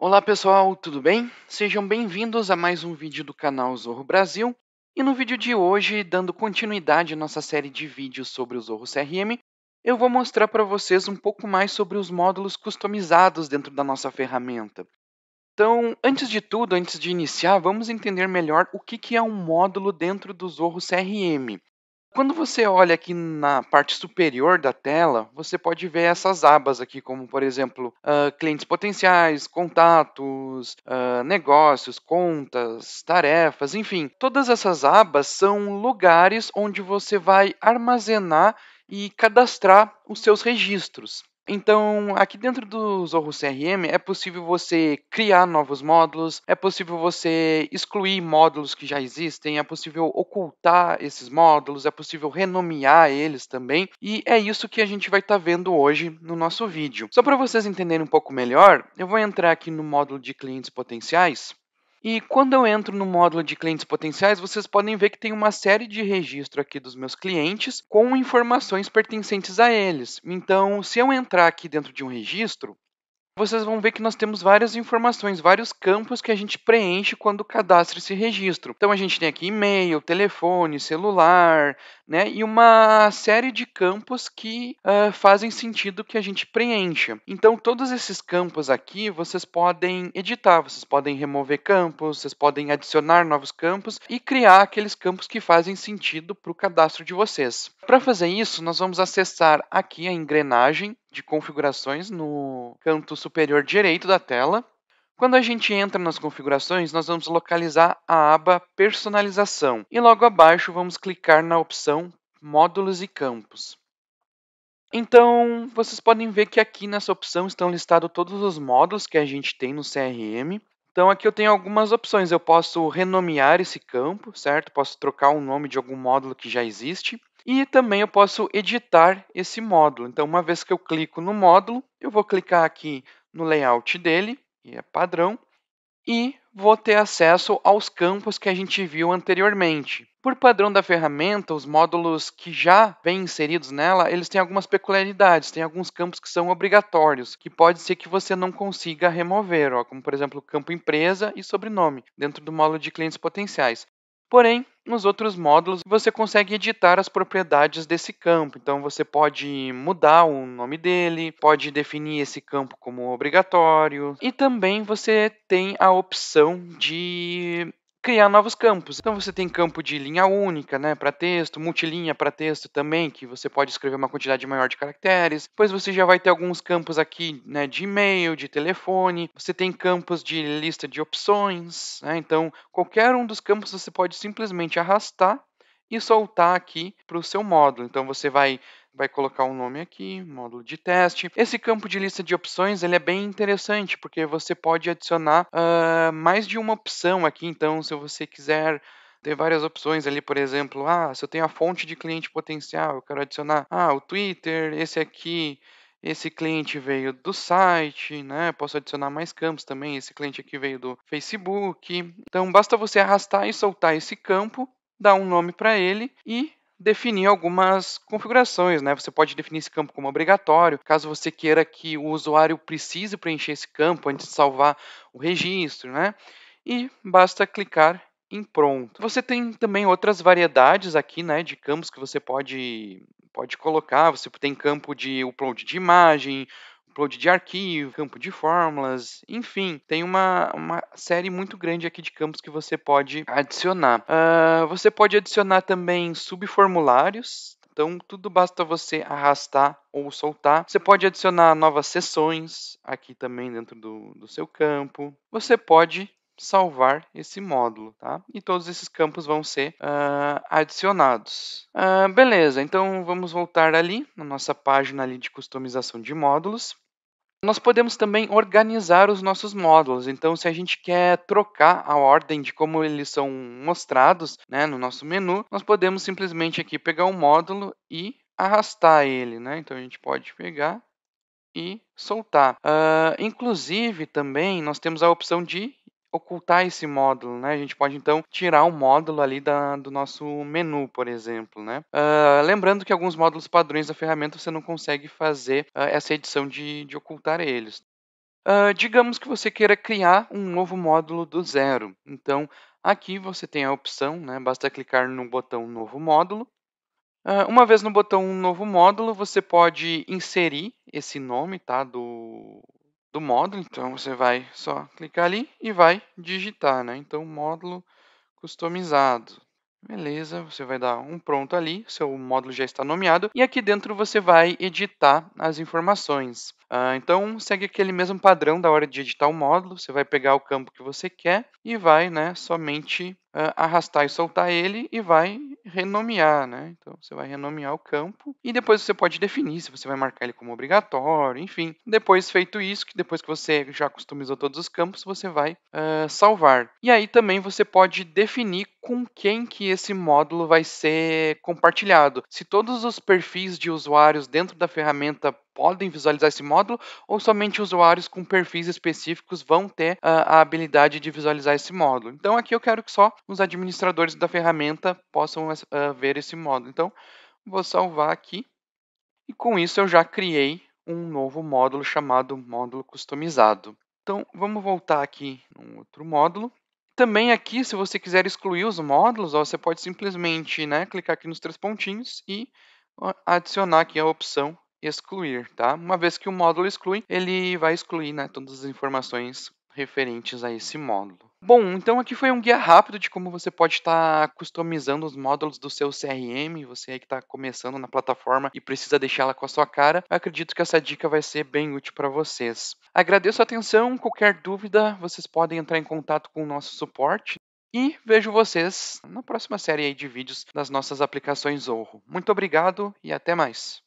Olá pessoal, tudo bem? Sejam bem-vindos a mais um vídeo do canal Zorro Brasil. E no vídeo de hoje, dando continuidade à nossa série de vídeos sobre o Zorro CRM, eu vou mostrar para vocês um pouco mais sobre os módulos customizados dentro da nossa ferramenta. Então, antes de tudo, antes de iniciar, vamos entender melhor o que é um módulo dentro do Zorro CRM. Quando você olha aqui na parte superior da tela, você pode ver essas abas aqui, como por exemplo, uh, clientes potenciais, contatos, uh, negócios, contas, tarefas, enfim. Todas essas abas são lugares onde você vai armazenar e cadastrar os seus registros. Então, aqui dentro do Zorro CRM é possível você criar novos módulos, é possível você excluir módulos que já existem, é possível ocultar esses módulos, é possível renomear eles também, e é isso que a gente vai estar tá vendo hoje no nosso vídeo. Só para vocês entenderem um pouco melhor, eu vou entrar aqui no módulo de clientes potenciais e quando eu entro no módulo de clientes potenciais, vocês podem ver que tem uma série de registro aqui dos meus clientes com informações pertencentes a eles. Então, se eu entrar aqui dentro de um registro, vocês vão ver que nós temos várias informações, vários campos que a gente preenche quando cadastra esse registro. Então a gente tem aqui e-mail, telefone, celular, né? E uma série de campos que uh, fazem sentido que a gente preencha. Então todos esses campos aqui vocês podem editar, vocês podem remover campos, vocês podem adicionar novos campos e criar aqueles campos que fazem sentido para o cadastro de vocês. Para fazer isso, nós vamos acessar aqui a engrenagem de configurações no canto superior direito da tela. Quando a gente entra nas configurações, nós vamos localizar a aba Personalização e logo abaixo vamos clicar na opção Módulos e Campos. Então, vocês podem ver que aqui nessa opção estão listados todos os módulos que a gente tem no CRM. Então aqui eu tenho algumas opções. Eu posso renomear esse campo, certo? Posso trocar o nome de algum módulo que já existe. E também eu posso editar esse módulo. Então, uma vez que eu clico no módulo, eu vou clicar aqui no layout dele, que é padrão, e vou ter acesso aos campos que a gente viu anteriormente. Por padrão da ferramenta, os módulos que já vêm inseridos nela, eles têm algumas peculiaridades, tem alguns campos que são obrigatórios, que pode ser que você não consiga remover, ó, como por exemplo o campo empresa e sobrenome, dentro do módulo de clientes potenciais. Porém, nos outros módulos, você consegue editar as propriedades desse campo. Então, você pode mudar o nome dele, pode definir esse campo como obrigatório, e também você tem a opção de criar novos campos. Então você tem campo de linha única, né, para texto, multilinha para texto também, que você pode escrever uma quantidade maior de caracteres. Depois você já vai ter alguns campos aqui, né, de e-mail, de telefone. Você tem campos de lista de opções, né? Então, qualquer um dos campos você pode simplesmente arrastar e soltar aqui para o seu módulo. Então você vai vai colocar um nome aqui, módulo de teste. Esse campo de lista de opções ele é bem interessante porque você pode adicionar uh, mais de uma opção aqui. Então, se você quiser ter várias opções ali, por exemplo, ah, se eu tenho a fonte de cliente potencial, eu quero adicionar ah, o Twitter, esse aqui, esse cliente veio do site, né? Posso adicionar mais campos também. Esse cliente aqui veio do Facebook. Então basta você arrastar e soltar esse campo, dar um nome para ele e definir algumas configurações, né? Você pode definir esse campo como obrigatório, caso você queira que o usuário precise preencher esse campo antes de salvar o registro, né? E basta clicar em pronto. Você tem também outras variedades aqui, né, de campos que você pode pode colocar. Você tem campo de upload de imagem, upload de arquivo, campo de fórmulas, enfim, tem uma, uma série muito grande aqui de campos que você pode adicionar. Uh, você pode adicionar também subformulários, então, tudo basta você arrastar ou soltar. Você pode adicionar novas sessões aqui também dentro do, do seu campo. Você pode salvar esse módulo, tá? E todos esses campos vão ser uh, adicionados. Uh, beleza, então vamos voltar ali na nossa página ali de customização de módulos. Nós podemos também organizar os nossos módulos. Então, se a gente quer trocar a ordem de como eles são mostrados né, no nosso menu, nós podemos simplesmente aqui pegar um módulo e arrastar ele. Né? Então, a gente pode pegar e soltar. Uh, inclusive, também nós temos a opção de ocultar esse módulo, né? A gente pode então tirar o um módulo ali da, do nosso menu, por exemplo, né? Uh, lembrando que alguns módulos padrões da ferramenta você não consegue fazer uh, essa edição de, de ocultar eles. Uh, digamos que você queira criar um novo módulo do zero. Então, aqui você tem a opção, né? Basta clicar no botão Novo Módulo. uma vez no botão Novo Módulo, você pode inserir esse nome, tá? Do do módulo, então você vai só clicar ali e vai digitar, né? Então, módulo customizado. Beleza, você vai dar um pronto ali, seu módulo já está nomeado, e aqui dentro você vai editar as informações. Ah, então, segue aquele mesmo padrão da hora de editar o módulo, você vai pegar o campo que você quer e vai né, somente arrastar e soltar ele e vai renomear, né? Então você vai renomear o campo e depois você pode definir se você vai marcar ele como obrigatório, enfim. Depois feito isso, que depois que você já customizou todos os campos, você vai uh, salvar. E aí também você pode definir com quem que esse módulo vai ser compartilhado. Se todos os perfis de usuários dentro da ferramenta podem visualizar esse módulo ou somente usuários com perfis específicos vão ter uh, a habilidade de visualizar esse módulo. Então aqui eu quero que só os administradores da ferramenta possam uh, ver esse módulo. Então vou salvar aqui e com isso eu já criei um novo módulo chamado módulo customizado. Então vamos voltar aqui no outro módulo também aqui, se você quiser excluir os módulos, ó, você pode simplesmente né, clicar aqui nos três pontinhos e adicionar aqui a opção excluir, tá? Uma vez que o módulo exclui, ele vai excluir né, todas as informações referentes a esse módulo. Bom, então aqui foi um guia rápido de como você pode estar tá customizando os módulos do seu CRM, você aí que está começando na plataforma e precisa deixá-la com a sua cara. Eu acredito que essa dica vai ser bem útil para vocês. Agradeço a atenção, qualquer dúvida, vocês podem entrar em contato com o nosso suporte e vejo vocês na próxima série de vídeos das nossas aplicações Zorro. Muito obrigado e até mais.